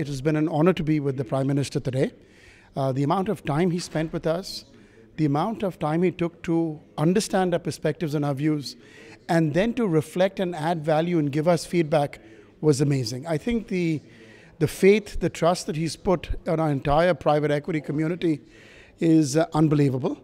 It has been an honor to be with the Prime Minister today. Uh, the amount of time he spent with us, the amount of time he took to understand our perspectives and our views, and then to reflect and add value and give us feedback was amazing. I think the, the faith, the trust that he's put on our entire private equity community is uh, unbelievable.